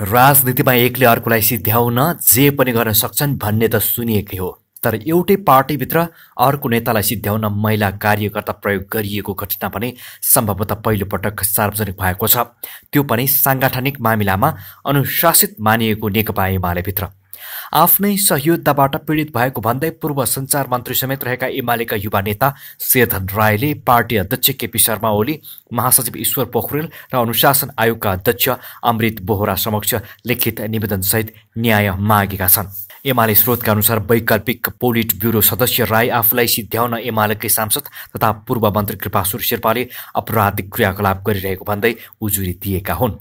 राजनीतिमा एकले अर्कोलाई सिध्याउन जे पनि गर्न सक्छन् भन्ने त सुनिएकै हो तर एउटै पार्टीभित्र अर्को नेतालाई सिद्ध्याउन महिला कार्यकर्ता प्रयोग गरिएको घटना पनि सम्भवतः पहिलोपटक सार्वजनिक भएको छ त्यो पनि साङ्गठनिक मामिलामा अनुशासित मानिएको नेकपा एमालेभित्र आफ्नै सहयोद्धाबाट पीडित भएको भन्दै पूर्व सञ्चार मन्त्री समेत रहेका एमालेका युवा नेता सेधन राईले पार्टी अध्यक्ष केपी शर्मा ओली महासचिव ईश्वर पोखरेल र अनुशासन आयोगका अध्यक्ष अमृत बोहरा समक्ष लिखित निवेदनसहित न्याय मागेका छन् एमाले स्रोतका अनुसार वैकल्पिक पोलिट ब्युरो सदस्य राई आफूलाई सिद्ध्याउन एमालेकै सांसद तथा पूर्व मन्त्री कृपा कृपासुर शेर्पाले आपराधिक क्रियाकलाप गरिरहेको भन्दै उजुरी दिएका हुन्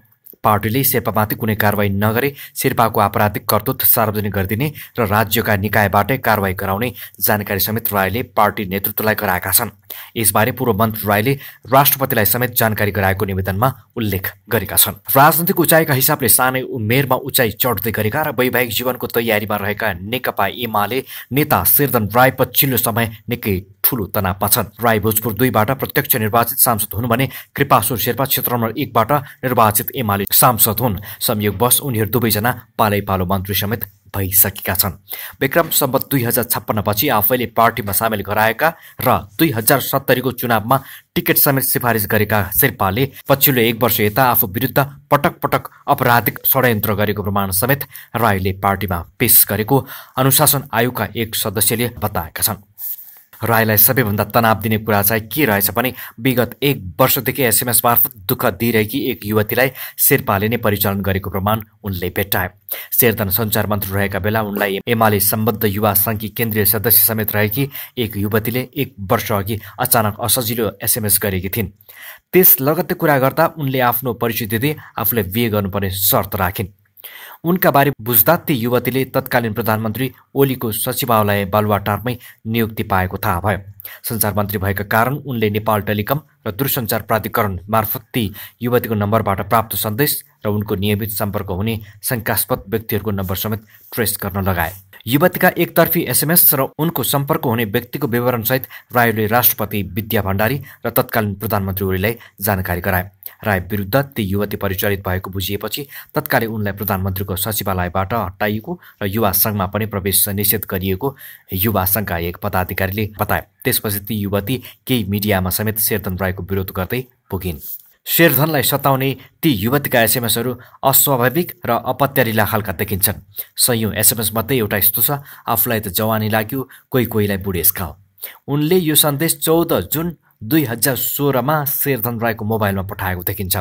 पार्टीले शेर्पामाथि कुनै कारवाही नगरे शेर्पाको आपराधिक कर्तृत्व सार्वजनिक गरिदिने र राज्यका निकायबाटै कारवाही गराउने जानकारी समेत राईले पार्टी नेतृत्वलाई गराएका छन् यसबारे पूर्व मन्त्री राईले राष्ट्रपतिलाई समेत जानकारी गराएको निवेदनमा उल्लेख गरेका छन् राजनैतिक उचाइका हिसाबले सानै उमेरमा उचाइ चढ्दै गरेका र वैवाहिक जीवनको तयारीमा रहेका नेकपा एमाले नेता शेरदन राय पछिल्लो समय निकै ठूलो तनावमा छन् राई भोजपुर दुईबाट प्रत्यक्ष निर्वाचित सांसद हुन् भने कृपासुर शेर्पा क्षेत्र नम्बर एकबाट निर्वाचित एमाले सांसद हुन् संयोगवश उनीहरू दुवैजना पालै पालो मन्त्री समेत भइसकेका छन् विक्रम सम्बत दुई हजार छप्पन्नपछि आफैले पार्टीमा सामेल गराएका र दुई हजार सत्तरीको चुनावमा टिकट समेत सिफारिस गरेका शेर्पाले पछिल्लो एक वर्ष यता आफू विरुद्ध पटक पटक अपराधिक षड्यन्त्र गरेको प्रमाण समेत राईले पार्टीमा पेश गरेको अनुशासन आयोगका एक सदस्यले बताएका छन् राईलाई सबैभन्दा तनाव दिने कुरा चाहिँ के रहेछ भने विगत एक वर्षदेखि एसएमएस मार्फत दुःख दिइरहेकी एक युवतीलाई शेर्पाले नै परिचालन गरेको प्रमाण उनले भेट्टाए शेरतन सञ्चार मन्त्री रहेका बेला उनलाई एमाले सम्बद्ध युवा सङ्घकी केन्द्रीय सदस्य समेत रहेकी एक युवतीले एक वर्ष अघि अचानक असजिलो एसएमएस गरेकी थिइन् त्यस लगत्तै कुरा गर्दा उनले आफ्नो परिचय दिँदै आफूलाई बिहे गर्नुपर्ने शर्त राखिन् उनका बारे बुझ्दा ती युवतीले तत्कालीन प्रधानमन्त्री ओलीको सचिवालय बालुवाटारमै नियुक्ति पाएको थाहा भयो सञ्चार मन्त्री भएका कारण उनले नेपाल टेलिकम र दूरसञ्चार प्राधिकरण मार्फत ती युवतीको नम्बरबाट प्राप्त सन्देश र उनको नियमित सम्पर्क हुने शङ्कास्पद व्यक्तिहरूको नम्बर समेत ट्रेस गर्न लगाए युवतीका एकतर्फी एसएमएस र उनको सम्पर्क हुने व्यक्तिको विवरणसहित रायले राष्ट्रपति विद्या भण्डारी र तत्कालीन प्रधानमन्त्री ओलीलाई जानकारी गराए राय विरुद्ध ती युवती परिचालित भएको बुझिएपछि तत्कालै उनलाई प्रधानमन्त्रीको सचिवालयबाट हटाइएको र युवा सङ्घमा पनि प्रवेश निषेध गरिएको युवा सङ्घका एक पदाधिकारीले बताए त्यसपछि ती युवती केही मिडियामा समेत सेर्दन रायको विरोध गर्दै पुगिन् शेरधनलाई सताउने ती युवतीका एसएमएसहरू अस्वाभाविक र अपत्यारिला खालका देखिन्छन् सयौँ एसएमएस मात्रै एउटा यस्तो छ आफूलाई त जवानी लाग्यो कोही कोहीलाई बुढेस खाओ उनले यो सन्देश चौध जुन दुई हजार सोह्रमा शेरधन राईको मोबाइलमा पठाएको देखिन्छ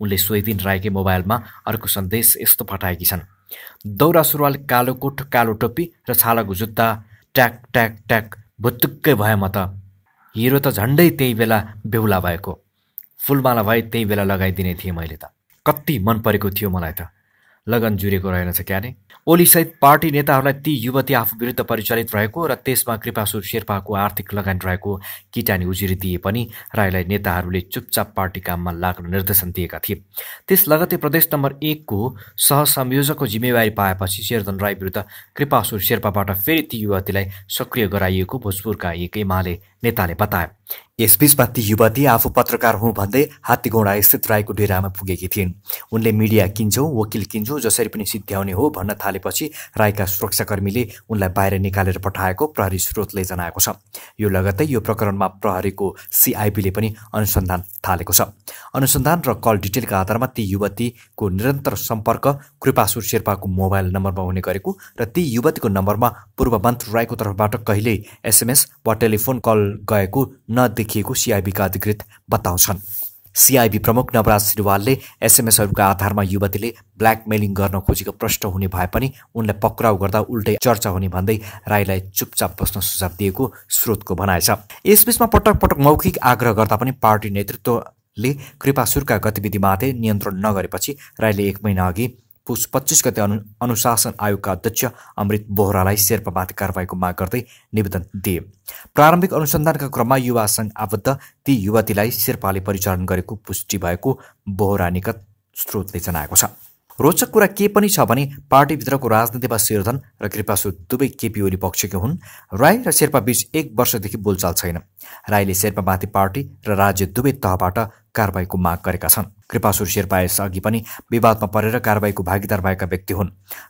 उनले सोही दिन राईकै मोबाइलमा अर्को सन्देश यस्तो पठाएकी छन् दौरा सुरुवाल कालो कोट कालो टोपी र छालाको जुत्ता ट्याक ट्याक ट्याक भुत्तुक्कै भयो म त हिरो त झन्डै त्यही बेला बेहुला भएको फुलमाला भए त्यही बेला लगाइदिने थिएँ मैले त कति मन परेको थियो मलाई त लगन जुरेको रहेनछ क्यारे ओलीसहित पार्टी नेताहरूलाई ती युवती आफू विरुद्ध परिचालित रहेको र त्यसमा कृपासुर शेर्पाको आर्थिक लगानी रहेको किटानी उजुरी दिए पनि राईलाई नेताहरूले चुपचाप पार्टी काममा लाग्न निर्देशन दिएका थिए त्यस लगतै प्रदेश नम्बर एकको सहसंयोजकको जिम्मेवारी पाएपछि शेरधन राई विरुद्ध कृपासुर शेर्पाबाट फेरि ती युवतीलाई सक्रिय गराइएको भोजपुरका एक एमाले नेताले बताए यसबीच ती युवती आफू पत्रकार हुँ भन्दै हात्तीगौँडा स्थित राईको डेरामा पुगेकी थिइन् उनले मिडिया किन्छौँ वकिल किन्छौँ जसरी पनि सिद्ध्याउने हो भन्न थालेपछि राईका सुरक्षाकर्मीले उनलाई बाहिर निकालेर पठाएको प्रहरी स्रोतले जनाएको छ यो लगत्तै यो प्रकरणमा प्रहरीको सिआइपीले पनि अनुसन्धान थालेको छ अनुसन्धान र कल डिटेलका आधारमा ती युवतीको निरन्तर सम्पर्क कृपासुर शेर्पाको मोबाइल नम्बरमा हुने गरेको र ती युवतीको नम्बरमा पूर्व मन्त्र राईको तर्फबाट कहिल्यै एसएमएस वा टेलिफोन कल गएको नदेखिएको सिआइबीका अधिकृत बताउँछन् सिआइबी प्रमुख नवराज श्रीवालले एसएमएसहरूका आधारमा युवतीले ब्ल्याकमेलिङ गर्न खोजेको प्रश्न हुने भए पनि उनलाई पक्राउ गर्दा उल्टै चर्चा हुने भन्दै राईलाई चुपचाप बस्न सुझाव दिएको स्रोतको भनाइ छ यसबीचमा पटक पटक मौखिक आग्रह गर्दा पनि पार्टी नेतृत्वले कृपासुरका गतिविधिमाथि नियन्त्रण नगरेपछि राईले एक महिना अघि पुस पच्चिस गते अनु अनुशासन आयोगका अध्यक्ष अमृत बोहरालाई शेर्पाबाट कारवाहीको माग गर्दै निवेदन दिए प्रारम्भिक अनुसन्धानका क्रममा युवा सङ्घ आबद्ध ती युवतीलाई शेर्पाले परिचालन गरेको पुष्टि भएको बोहरा निकट स्रोतले जनाएको छ रोचक कुरा के पनि छ भने पार्टीभित्रको राजनीतिमा शेरधन र कृपासु दुवै केपी ओली पक्षकै हुन् राई र शेर्पा बीच एक वर्षदेखि बोलचाल छैन राईले शेर्पामाथि पार्टी र राज्य दुवै तहबाट कारवाहीको माग गरेका छन् कृपासुर शेर्पा यसअघि पनि विवादमा परेर कारवाहीको भागीदार भएका व्यक्ति हुन्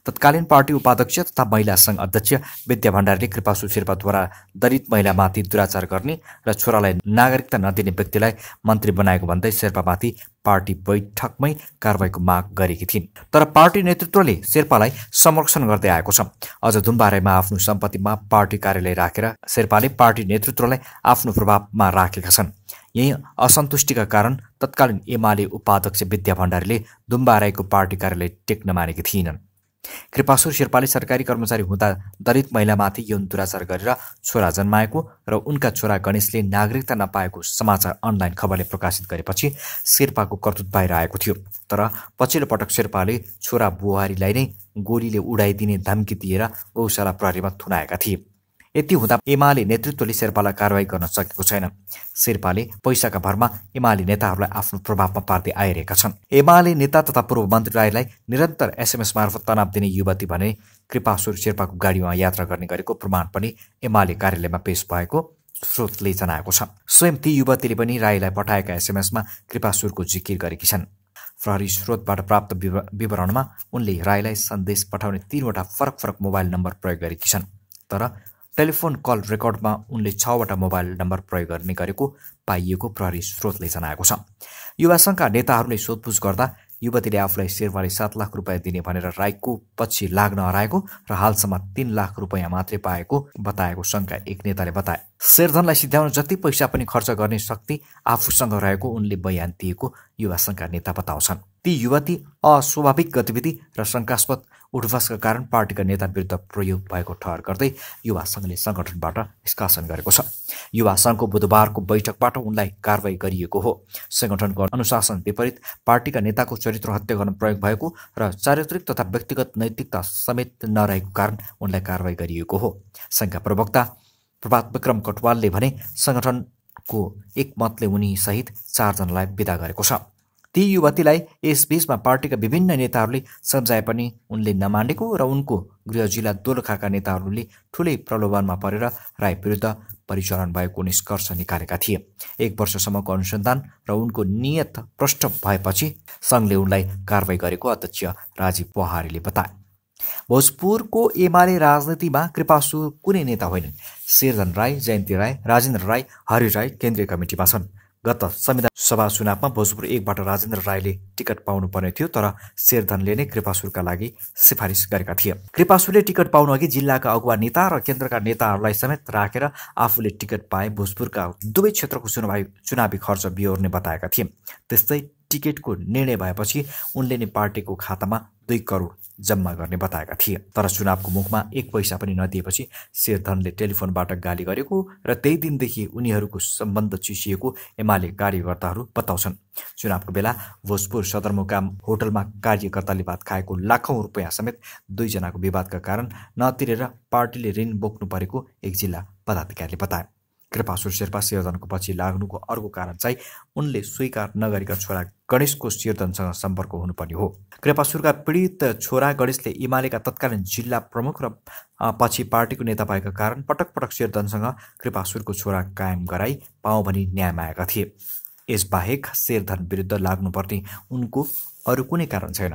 तत्कालीन पार्टी उपाध्यक्ष तथा महिला सङ्घ अध्यक्ष विद्या भण्डारीले कृपासुर शेर्पाद्वारा दलित महिलामाथि दुराचार गर्ने र छोरालाई नागरिकता नदिने व्यक्तिलाई मन्त्री बनाएको भन्दै शेर्पामाथि पार्टी बैठकमै कारवाहीको माग गरेकी थिइन् तर पार्टी नेतृत्वले शेर्पालाई संरक्षण गर्दै आएको छ अझ धुम्बारेमा आफ्नो सम्पत्तिमा पार्टी कार्यालय राखेर शेर्पाले पार्टी नेतृत्वलाई आफ्नो प्रभावमा राखेका छन् यही असन्तुष्टिका कारण तत्कालीन एमाले उपाध्यक्ष विद्या भण्डारीले दुम्बा राईको पार्टी कार्यालय टेक्न मानेकी थिएनन् कृपासुर शेर्पाले सरकारी कर्मचारी हुँदा दलित महिलामाथि यौन दुराचार गरेर छोरा जन्माएको र उनका छोरा गणेशले नागरिकता नपाएको समाचार अनलाइन खबरले प्रकाशित गरेपछि शेर्पाको कर्तुत बाहिर आएको थियो तर पछिल्लो पटक शेर्पाले छोरा बुहारीलाई नै गोलीले उडाइदिने धम्की दिएर गौशाला प्रहरीमा थुनाएका थिए यति हुँदा एमाले नेतृत्वले शेर्पालाई कारवाही गर्न सकेको छैन शेर्पाले पैसाका भरमा एमाले नेताहरूलाई आफ्नो प्रभावमा पार्दै आइरहेका छन् एमाले नेता तथा पूर्व मन्त्री राईलाई निरन्तर एसएमएस मार्फत तनाव दिने युवती भने कृपासुर शेर्पाको गाडीमा यात्रा गर्ने गरेको प्रमाण पनि एमाले कार्यालयमा पेश भएको स्रोतले जनाएको छ स्वयं ती युवतीले पनि राईलाई पठाएका एसएमएसमा कृपासुरको जिकिर गरेकी छन् प्रहरी स्रोतबाट प्राप्त विवरणमा उनले राईलाई सन्देश पठाउने तीनवटा फरक फरक मोबाइल नम्बर प्रयोग गरेकी छन् तर टेलिफोन कल रेकर्डमा उनले छवटा मोबाइल नम्बर प्रयोग गर्ने गरेको पाइएको प्रहरी स्रोतले जनाएको छ युवा सङ्घका नेताहरूले सोधपुछ गर्दा युवतीले आफूलाई शेरवाले सात लाख रुपियाँ दिने भनेर राईको पछि लाग्न हराएको र हालसम्म तीन लाख रुपियाँ मात्रै पाएको बताएको सङ्घका एक नेताले बताए शेरधनलाई सिध्याउन जति पैसा पनि खर्च गर्ने शक्ति आफूसँग रहेको उनले बयान दिएको युवा सङ्घका नेता बताउँछन् ती युवती अस्वाभाविक गतिविधि र शङ्कास्पद उठवासका कारण पार्टीका नेता विरुद्ध प्रयोग भएको ठहर गर्दै युवा सङ्घले सङ्गठनबाट निष्कासन गरेको छ युवा सङ्घको बुधबारको बैठकबाट उनलाई कारवाही गरिएको हो सङ्गठनको अनुशासन विपरीत पार्टीका नेताको चरित्र हत्या गर्न प्रयोग भएको र चारित्रिक तथा व्यक्तिगत नैतिकता समेत नरहेको कारण उनलाई कारवाही गरिएको हो सङ्घका प्रवक्ता प्रभात विक्रम कटवालले भने सङ्गठनको एकमतले उनी सहित चारजनालाई विदा गरेको छ ती युवतीलाई यसबीचमा पार्टीका विभिन्न नेताहरूले सम्झाए पनि उनले नमानेको र उनको गृह जिल्ला दोलखाका नेताहरूले ठुलै प्रलोभनमा परेर राई विरुद्ध परिचालन भएको निष्कर्ष निकालेका थिए एक वर्षसम्मको अनुसन्धान र उनको नियत प्रष्ट भएपछि सङ्घले उनलाई कारवाही गरेको अध्यक्ष राजीव पहारीले बताए भोजपुरको एमाले राजनीतिमा कृपासु कुनै नेता होइनन् शेरधन राई जयन्ती राई राजेन्द्र राई हरि राई केन्द्रीय कमिटीमा छन् गत संविधान सभा चुनावमा भोजपुर एकबाट राजेन्द्र राईले टिकट पाउनुपर्ने थियो तर शेरधनले नै कृपासुरका लागि सिफारिस गरेका थिए कृपासुरले टिकट पाउनु अघि जिल्लाका अगुवा नेता र केन्द्रका नेताहरूलाई समेत राखेर आफूले टिकट पाए भोजपुरका दुवै क्षेत्रको चुनावी चुनावी खर्च बिहोर्ने बताएका थिए त्यस्तै टिकटको निर्णय भएपछि उनले नै पार्टीको खातामा दुई करोड जम्मा गर्ने बताएका थिए तर चुनावको मुखमा एक पैसा पनि नदिएपछि शेरधनले टेलिफोनबाट गाली गरेको र त्यही दिनदेखि उनीहरूको सम्बन्ध चिसिएको एमाले कार्यकर्ताहरू बताउँछन् चुनावको बेला भोजपुर सदरमुकाम होटलमा कार्यकर्ताले भात खाएको लाखौँ रुपियाँ समेत दुईजनाको विवादका कारण नतिरेर पार्टीले ऋण बोक्नु परेको एक जिल्ला पदाधिकारीले बताए कृपासुर शेर्पा शेरधनको पछि लाग्नुको अर्को कारण चाहिँ उनले स्वीकार नगरेका छोरा गणेशको शेरधनसँग सम्पर्क हुनुपर्ने हो कृपासुरका पीडित छोरा गणेशले इमालेका तत्कालीन जिल्ला प्रमुख र पछि पार्टीको नेता भएका कारण पटक पटक शेरधनसँग कृपासुरको छोरा कायम गराई पाऊ भनी न्याय मागेका थिए यसबाहेक शेरधन विरुद्ध लाग्नुपर्ने उनको अरू कुनै कारण छैन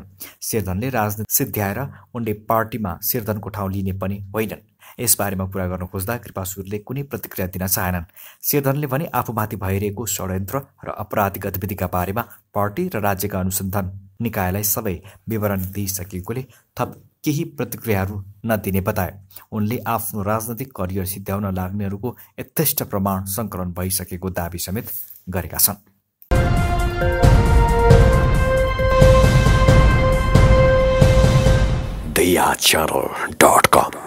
शेरधनले राजनीति सिद्ध्याएर उनले पार्टीमा शेरधनको ठाउँ लिने पनि होइनन् यसबारेमा कुरा गर्न खोज्दा कृपासुरले कुनै प्रतिक्रिया दिन चाहेनन् सेधनले भने आफूमाथि भइरहेको षड्यन्त्र र अपराधिक गतिविधिका बारेमा पार्टी र राज्यका अनुसन्धान निकायलाई सबै विवरण दिइसकेकोले थप केही प्रतिक्रियाहरू नदिने बताए उनले आफ्नो राजनैतिक करियर सिद्ध्याउन लाग्नेहरूको यथेष्ट प्रमाण सङ्कलन भइसकेको दावी समेत गरेका छन् thearchannel.com